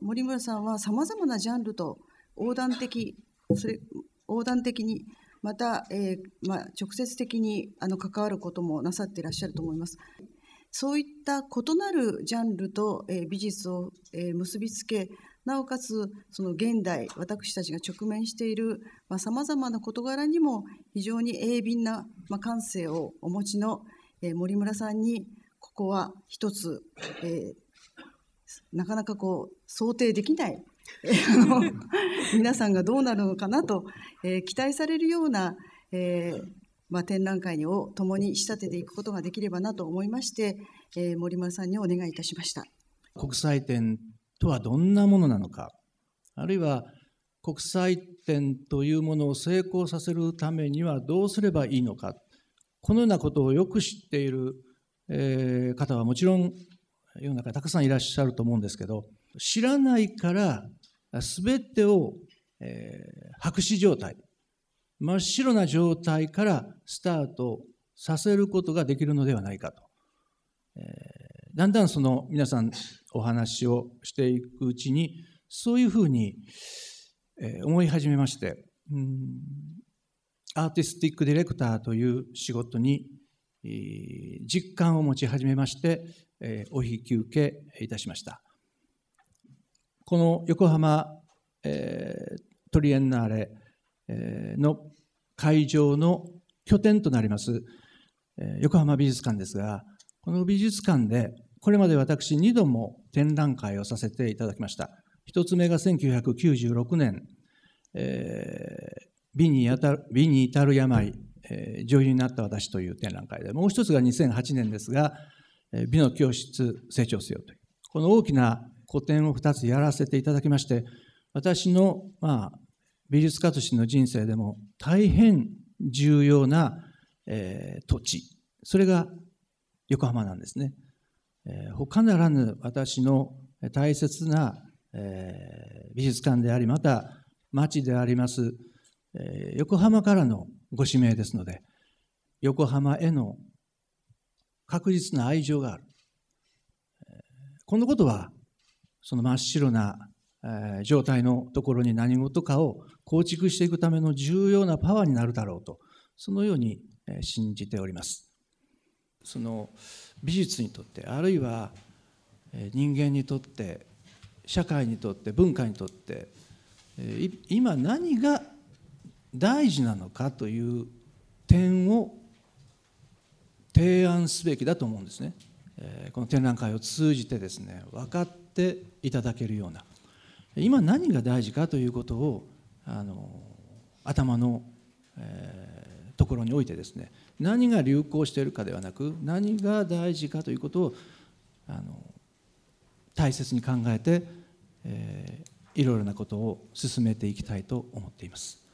森村さんはさまざまなジャンルと横断的それ横断的にまた、えー、まあ、直接的にあの関わることもなさっていらっしゃると思います。そういった異なるジャンルと、えー、美術を、えー、結びつけなおかつその現代私たちが直面しているさまざ、まな事柄にも非常に鋭敏な、まあ、感性をお持ちの、え森村さんにここは一つ、えー、なかなかこう想定できない皆さんがどうなるのかなと、えー、期待されるような、えーまあ、展覧会を共に仕立てていくことができればなと思いまして、えー、森丸さんにお願いいたしました国際展とはどんなものなのかあるいは国際展というものを成功させるためにはどうすればいいのかこのようなことをよく知っている、えー、方はもちろん世の中たくさんいらっしゃると思うんですけど知らないから全てを、えー、白紙状態真っ白な状態からスタートさせることができるのではないかと、えー、だんだんその皆さんお話をしていくうちにそういうふうに、えー、思い始めましてうんアーティスティックディレクターという仕事に実感を持ち始めまして、お引き受けいたしました。この横浜、トリエンナーレ、の会場の拠点となります、横浜美術館ですが、この美術館でこれまで私2度も展覧会をさせていただきました。1つ目が1996年、えー、美に至る病えー、女優になった私という展覧会で、もう一つが2008年ですが、えー、美の教室成長せよという、この大きな個展を2つやらせていただきまして、私の、まあ、美術家としての人生でも大変重要な、えー、土地、それが横浜なんですね。えー、他ならぬ私の大切な、えー、美術館であり、また町であります、えー、横浜からのご指名ですので、横浜への確実な愛情がある。このことは、その真っ白な状態のところに何事かを構築していくための重要なパワーになるだろうと、そのように信じております。その美術にとって、あるいは人間にとって、社会にとって、文化にとって、今何が大事なのかという点を提案すべきだと思うんですね。この展覧会を通じてですね分かっていただけるような今何が大事かということをあの頭の、えー、ところにおいてですね何が流行しているかではなく何が大事かということをあの大切に考えて、えー、いろいろなことを進めていきたいと思っています。